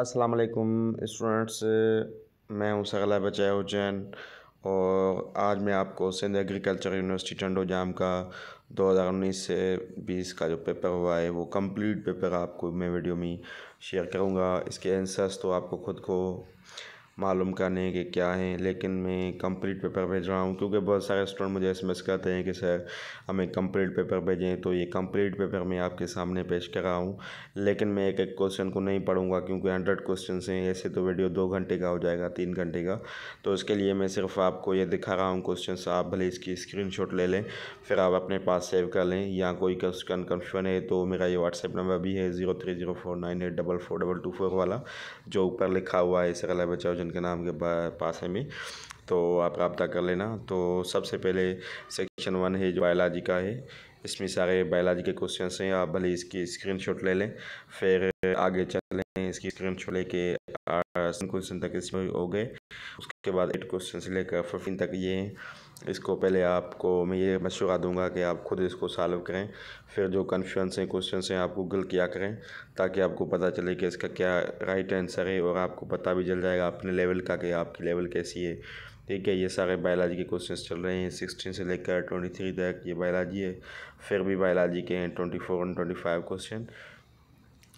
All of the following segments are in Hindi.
अस्सलाम वालेकुम स्टूडेंट्स मैं हूं सगला बचाए उज्जैन और आज मैं आपको सिंध एग्रीकल्चर यूनिवर्सिटी टंडो जाम का 2019 से 20 का जो पेपर हुआ है वो कंप्लीट पेपर आपको मैं वीडियो में शेयर करूंगा इसके आंसर्स तो आपको खुद को मालूम करने के क्या हैं लेकिन मैं कंप्लीट पेपर भेज रहा हूँ क्योंकि बहुत सारे स्टूडेंट मुझे एस करते हैं कि सर हमें कंप्लीट पेपर भेजें तो ये कंप्लीट पेपर मैं आपके सामने पेश कर रहा हूँ लेकिन मैं एक एक क्वेश्चन को नहीं पढ़ूंगा क्योंकि हंड्रेड क्वेश्चन हैं ऐसे तो वीडियो दो घंटे का हो जाएगा तीन घंटे का तो उसके लिए मैं सिर्फ आपको ये दिखा रहा हूँ क्वेश्चन आप भले इसकी स्क्रीन ले लें फिर आप अपने पास सेव कर लें या कोई क्वेश्चन कन्फ्यूजन है तो मेरा ये व्हाट्सएप नंबर भी है zero three zero four nine eight double four double two four वाला जो ऊपर लिखा हुआ है इस बचाओ के नाम के पास है मैं तो आप रबता कर लेना तो सबसे पहले सेक्शन वन है जो बायोलॉजी का है इसमें सारे बायोलॉजी के क्वेश्चन हैं आप भले इसकी स्क्रीनशॉट ले लें फिर आगे चलें इसकी स्क्रीन शॉट लेके क्वेश्चन तक इसमें हो गए उसके बाद एट क्वेश्चन से लेकर फिफ्टीन तक ये हैं इसको पहले आपको मैं ये मशवरा दूंगा कि आप खुद इसको सॉल्व करें फिर जो कन्फ्यूजन्स हैं क्वेश्चन हैं आप गूगल किया करें ताकि आपको पता चले कि इसका क्या राइट आंसर है और आपको पता भी चल जाएगा अपने लेवल का कि आपकी लेवल कैसी है ठीक है ये सारे बायोलॉजी के क्वेश्चंस चल रहे हैं सिक्सटीन से लेकर ट्वेंटी थ्री तक ये बायोलॉजी है फिर भी बायोलॉजी के हैं twenty four and twenty five question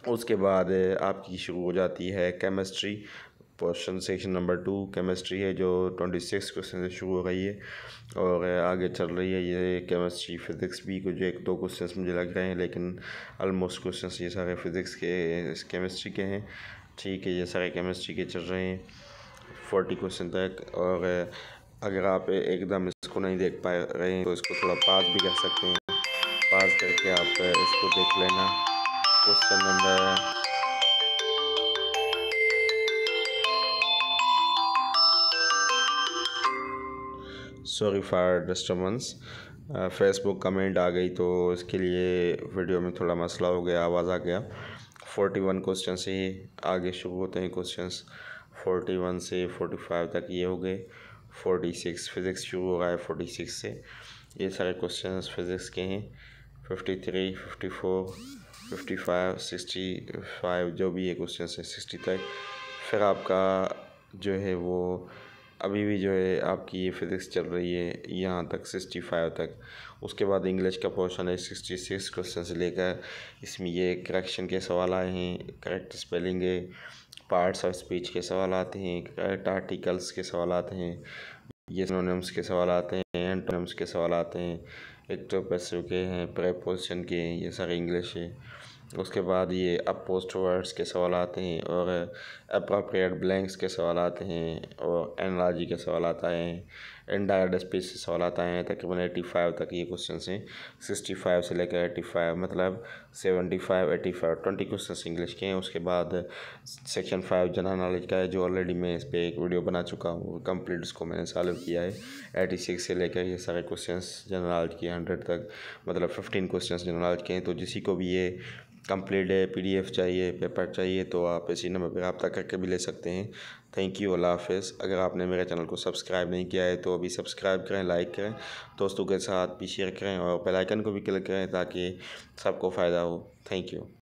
उसके बाद आपकी शुरू हो जाती है chemistry portion section number two chemistry है जो ट्वेंटी सिक्स क्वेश्चन से शुरू हो गई है और आगे चल रही है ये केमिस्ट्री फिज़िक्स भी कुछ एक दो क्वेश्चन मुझे लग रहे हैं लेकिन आलमोस्ट क्वेश्चन ये सारे फिज़िक्स के केमिस्ट्री के हैं ठीक है ये सारे केमिस्ट्री के चल रहे हैं फोर्टी क्वेश्चन तक और अगर आप एकदम इसको नहीं देख पा रहे हैं तो इसको थोड़ा पास भी कर सकते हैं पास करके आप इसको देख लेना question number sorry for disturbance Facebook comment आ गई तो इसके लिए वीडियो में थोड़ा मसला हो गया आवाज़ आ गया फोर्टी वन क्वेश्चन से ही आगे शुरू होते हैं क्वेश्चन फोर्टी वन से फोर्टी फाइव तक ये हो गए फोर्टी सिक्स फिज़िक्स शुरू हो रहा है फोर्टी सिक्स से ये सारे क्वेश्चन फिज़िक्स के हैं fifty three fifty four fifty five sixty five जो भी ये क्वेश्चन है सिक्सटी तक फिर आपका जो है वो अभी भी जो है आपकी ये फिज़िक्स चल रही है यहाँ तक सिक्सटी फाइव तक उसके बाद इंग्लिश का पोर्शन है सिक्सटी सिक्स क्वेश्चन से लेकर इसमें ये करेक्शन के सवाल आए हैं करेक्ट स्पेलिंग है पार्ट्स ऑफ स्पीच के सवाल आते हैं करेक्ट आर्टिकल्स के सवाल आते हैं ये सिनोनिम्स के सवाल आते हैं एंटोनिम्स के सवाल आते हैं एक तो के हैं प्रेपोजिशन के हैं ये सारे इंग्लिश है उसके बाद ये अपोस्ट वर्ड्स के सवाल आते हैं और अप्रोप्रिएट ब्लैंक्स के सवाल आते हैं और एनालॉजी के सवाल आते हैं इनडायरेक्ट स्पीच से सवाल आते हैं तकरीबन एटी फाइव तक ये क्वेश्चन हैं सिक्सटी फाइव से लेकर एटी फाइव मतलब seventy five eighty five twenty question English के हैं उसके बाद सेक्शन फाइव जनरल नॉलेज का है जो ऑलरेडी मैं इस पर एक वीडियो बना चुका हूँ कंप्लीट उसको मैंने सॉल्व किया है एटी सिक्स से लेकर ये सारे क्वेश्चन जनरल नॉलेज के हंड्रेड तक मतलब फिफ्टीन क्वेश्चन जनरल नॉलेज के हैं तो जिसी को भी ये कंप्लीट है पी चाहिए पेपर चाहिए तो आप इसी नंबर पर रबता करके भी ले सकते हैं थैंक यू अल्लाह हाफ़ अगर आपने मेरे चैनल को सब्सक्राइब नहीं किया है तो अभी सब्सक्राइब करें लाइक करें दोस्तों के साथ भी शेयर करें और बेल आइकन को भी क्लिक करें ताकि सबको फ़ायदा हो थैंक यू